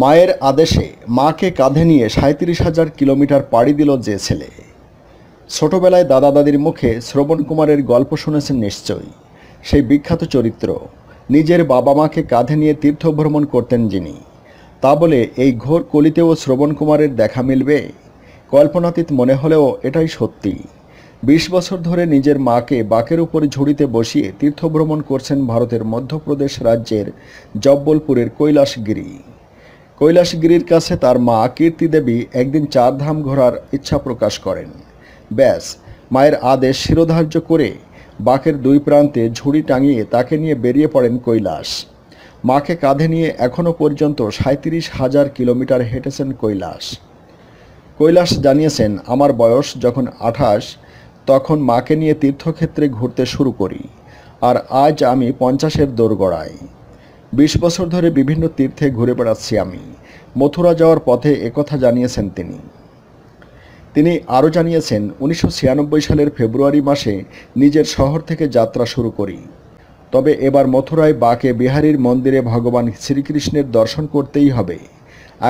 মায়ের আদেশে মাকে কাঁধে নিয়ে সাঁত্রিশ হাজার কিলোমিটার পাড়ি দিল যে ছেলে ছোটবেলায় দাদা দাদির মুখে শ্রবণ কুমারের গল্প শুনেছেন নিশ্চয়ই সেই বিখ্যাত চরিত্র নিজের বাবা মাকে কাঁধে নিয়ে তীর্থভ্রমণ করতেন যিনি তা বলে এই ঘোর কলিতেও শ্রবণ কুমারের দেখা মিলবে কল্পনাতীত মনে হলেও এটাই সত্যি বিশ বছর ধরে নিজের মাকে বাকের উপরে ঝুড়িতে বসিয়ে তীর্থভ্রমণ করছেন ভারতের মধ্যপ্রদেশ রাজ্যের জব্বলপুরের কৈলাসগিরি কৈলাসগিরির কাছে তার মা কীর্তি দেবী একদিন চারধাম ঘোরার ইচ্ছা প্রকাশ করেন ব্যাস মায়ের আদেশ শিরোধার্য করে বাকের দুই প্রান্তে ঝুড়ি টাঙিয়ে তাকে নিয়ে বেরিয়ে পড়েন কৈলাস মাকে কাঁধে নিয়ে এখনও পর্যন্ত সাঁত্রিশ হাজার কিলোমিটার হেঁটেছেন কৈলাস কৈলাস জানিয়েছেন আমার বয়স যখন আঠাশ তখন মাকে নিয়ে তীর্থক্ষেত্রে ঘুরতে শুরু করি আর আজ আমি পঞ্চাশের দোরগড়ায় বিশ বছর ধরে বিভিন্ন তীর্থে ঘুরে বেড়াচ্ছি আমি মথুরা যাওয়ার পথে একথা জানিয়েছেন তিনি তিনি আরও জানিয়েছেন উনিশশো সালের ফেব্রুয়ারি মাসে নিজের শহর থেকে যাত্রা শুরু করি তবে এবার মথুরায় বাকে বিহারীর মন্দিরে ভগবান শ্রীকৃষ্ণের দর্শন করতেই হবে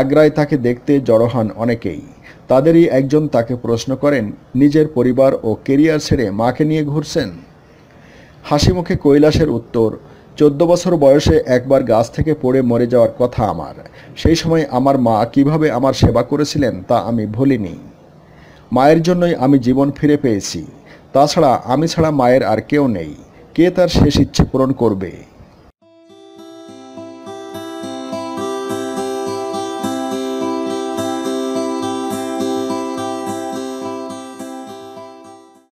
আগ্রায় তাকে দেখতে জড়ো হন অনেকেই তাদেরই একজন তাকে প্রশ্ন করেন নিজের পরিবার ও কেরিয়ার ছেড়ে মাকে নিয়ে ঘুরছেন হাসিমুখে কৈলাসের উত্তর চোদ্দ বছর বয়সে একবার গাছ থেকে পড়ে মরে যাওয়ার কথা আমার সেই সময় আমার মা কিভাবে আমার সেবা করেছিলেন তা আমি ভুলিনি মায়ের জন্যই আমি জীবন ফিরে পেয়েছি তাছাড়া আমি ছাড়া মায়ের আর কেউ নেই কে তার শেষ ইচ্ছে পূরণ করবে